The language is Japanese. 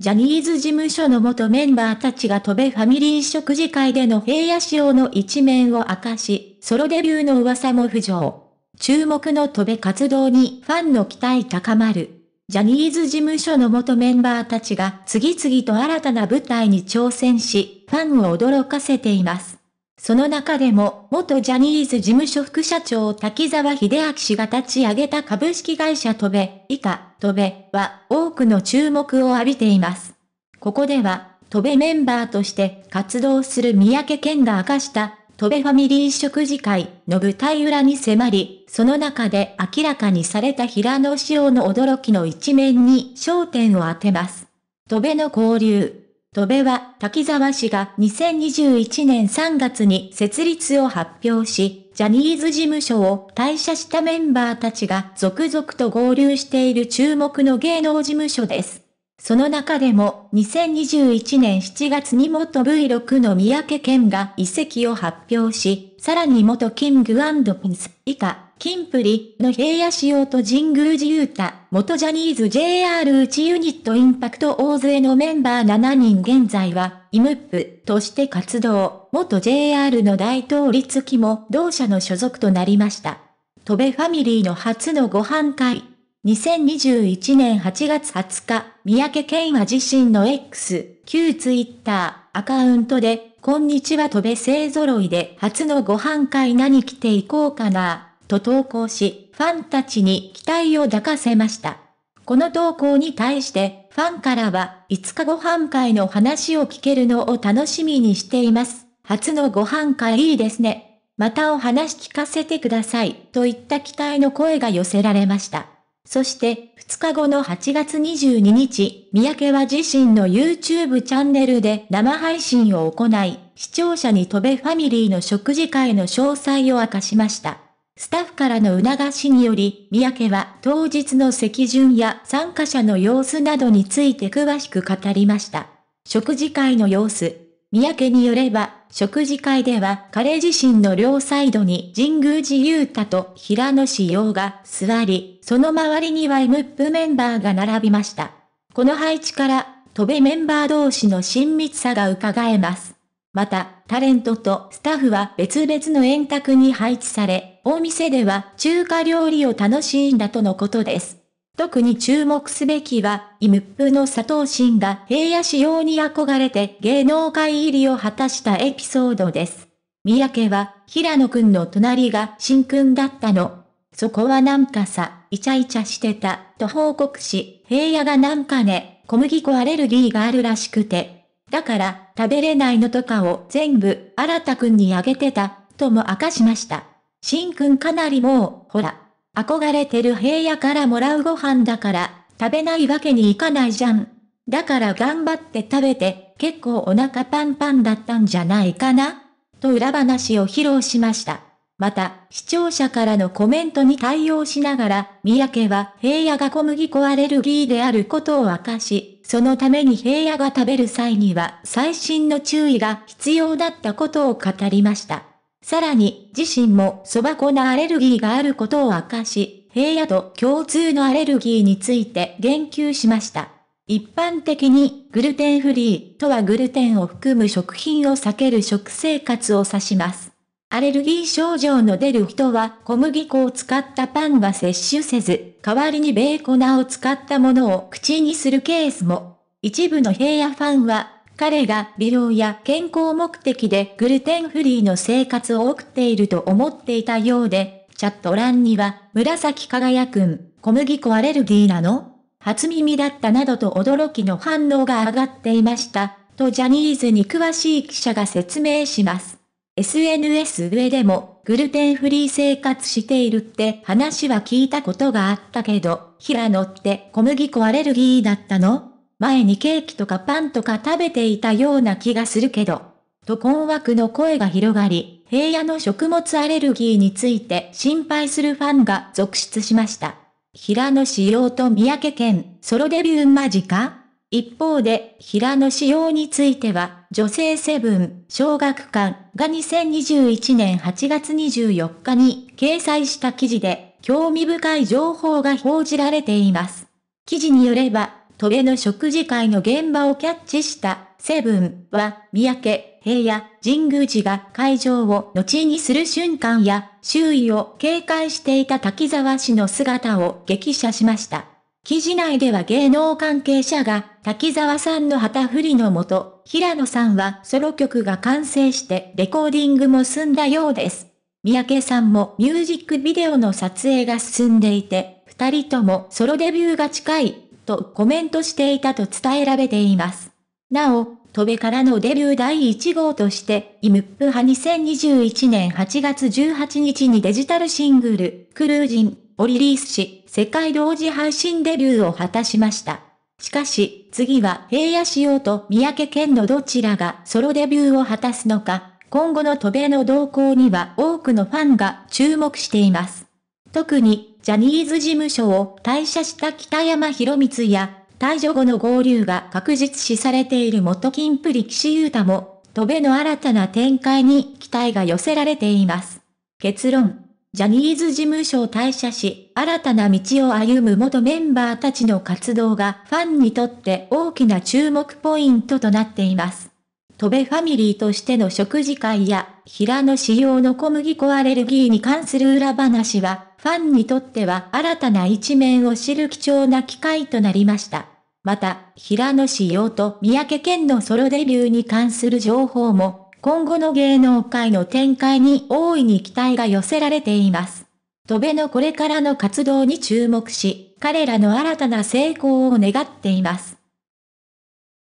ジャニーズ事務所の元メンバーたちが飛べファミリー食事会での平野仕様の一面を明かし、ソロデビューの噂も浮上。注目の戸部活動にファンの期待高まる。ジャニーズ事務所の元メンバーたちが次々と新たな舞台に挑戦し、ファンを驚かせています。その中でも、元ジャニーズ事務所副社長滝沢秀明氏が立ち上げた株式会社トベ、以下、トベは多くの注目を浴びています。ここでは、トベメンバーとして活動する三宅健が明かした、トベファミリー食事会の舞台裏に迫り、その中で明らかにされた平野紫耀の驚きの一面に焦点を当てます。トベの交流。戸部は滝沢氏が2021年3月に設立を発表し、ジャニーズ事務所を退社したメンバーたちが続々と合流している注目の芸能事務所です。その中でも2021年7月に元 V6 の三宅健が遺跡を発表し、さらに元キングピンス以下キンプリの平野仕様と神宮寺勇太、元ジャニーズ JR 内ユニットインパクト大勢のメンバー7人現在は、イムップとして活動、元 JR の大統立きも同社の所属となりました。戸部ファミリーの初のご飯会。2021年8月20日、三宅健は自身の X、旧ツイッターアカウントで、こんにちは戸部勢揃いで初のご飯会何着ていこうかな。と投稿し、ファンたちに期待を抱かせました。この投稿に対して、ファンからは、いつかご飯会の話を聞けるのを楽しみにしています。初のご飯会いいですね。またお話聞かせてください。といった期待の声が寄せられました。そして、2日後の8月22日、三宅は自身の YouTube チャンネルで生配信を行い、視聴者に飛べファミリーの食事会の詳細を明かしました。スタッフからの促しにより、三宅は当日の席順や参加者の様子などについて詳しく語りました。食事会の様子。三宅によれば、食事会では彼自身の両サイドに神宮寺勇太と平野志陽が座り、その周りには MUP メンバーが並びました。この配置から、戸部メンバー同士の親密さが伺えます。また、タレントとスタッフは別々の円卓に配置され、お店では中華料理を楽しんだとのことです。特に注目すべきは、イムップの佐藤真が平野仕様に憧れて芸能界入りを果たしたエピソードです。三宅は、平野くんの隣が新くんだったの。そこはなんかさ、イチャイチャしてた、と報告し、平野がなんかね、小麦粉アレルギーがあるらしくて、だから、食べれないのとかを全部、新田くんにあげてた、とも明かしました。しんくんかなりもう、ほら。憧れてる平野からもらうご飯だから、食べないわけにいかないじゃん。だから頑張って食べて、結構お腹パンパンだったんじゃないかなと裏話を披露しました。また、視聴者からのコメントに対応しながら、三宅は平野が小麦粉アレルギーであることを明かし、そのために平野が食べる際には最新の注意が必要だったことを語りました。さらに、自身も蕎麦粉のアレルギーがあることを明かし、平野と共通のアレルギーについて言及しました。一般的に、グルテンフリーとはグルテンを含む食品を避ける食生活を指します。アレルギー症状の出る人は小麦粉を使ったパンは摂取せず、代わりにベーコナを使ったものを口にするケースも。一部の平野ファンは、彼が美容や健康目的でグルテンフリーの生活を送っていると思っていたようで、チャット欄には、紫輝くん、小麦粉アレルギーなの初耳だったなどと驚きの反応が上がっていました、とジャニーズに詳しい記者が説明します。SNS 上でもグルテンフリー生活しているって話は聞いたことがあったけど、平野って小麦粉アレルギーだったの前にケーキとかパンとか食べていたような気がするけど。と困惑の声が広がり、平野の食物アレルギーについて心配するファンが続出しました。平野仕様と三宅県、ソロデビュー間近一方で、平野仕様については、女性セブン小学館が2021年8月24日に掲載した記事で、興味深い情報が報じられています。記事によれば、戸営の食事会の現場をキャッチしたセブンは、三宅、平野、神宮寺が会場を後にする瞬間や、周囲を警戒していた滝沢氏の姿を激写しました。記事内では芸能関係者が、滝沢さんの旗振りのもと、平野さんはソロ曲が完成してレコーディングも済んだようです。三宅さんもミュージックビデオの撮影が進んでいて、二人ともソロデビューが近い、とコメントしていたと伝えられています。なお、戸部からのデビュー第1号として、イムップ派2021年8月18日にデジタルシングル、クルージンをリリースし、世界同時配信デビューを果たしました。しかし、次は平野仕様と三宅健のどちらがソロデビューを果たすのか、今後の渡米の動向には多くのファンが注目しています。特に、ジャニーズ事務所を退社した北山博光や、退場後の合流が確実視されている元金プリ岸優太も、渡米の新たな展開に期待が寄せられています。結論。ジャニーズ事務所を退社し、新たな道を歩む元メンバーたちの活動がファンにとって大きな注目ポイントとなっています。戸部ファミリーとしての食事会や、平野仕様の小麦粉アレルギーに関する裏話は、ファンにとっては新たな一面を知る貴重な機会となりました。また、平野仕様と三宅健のソロデビューに関する情報も今後の芸能界の展開に大いに期待が寄せられています。戸辺のこれからの活動に注目し、彼らの新たな成功を願っています。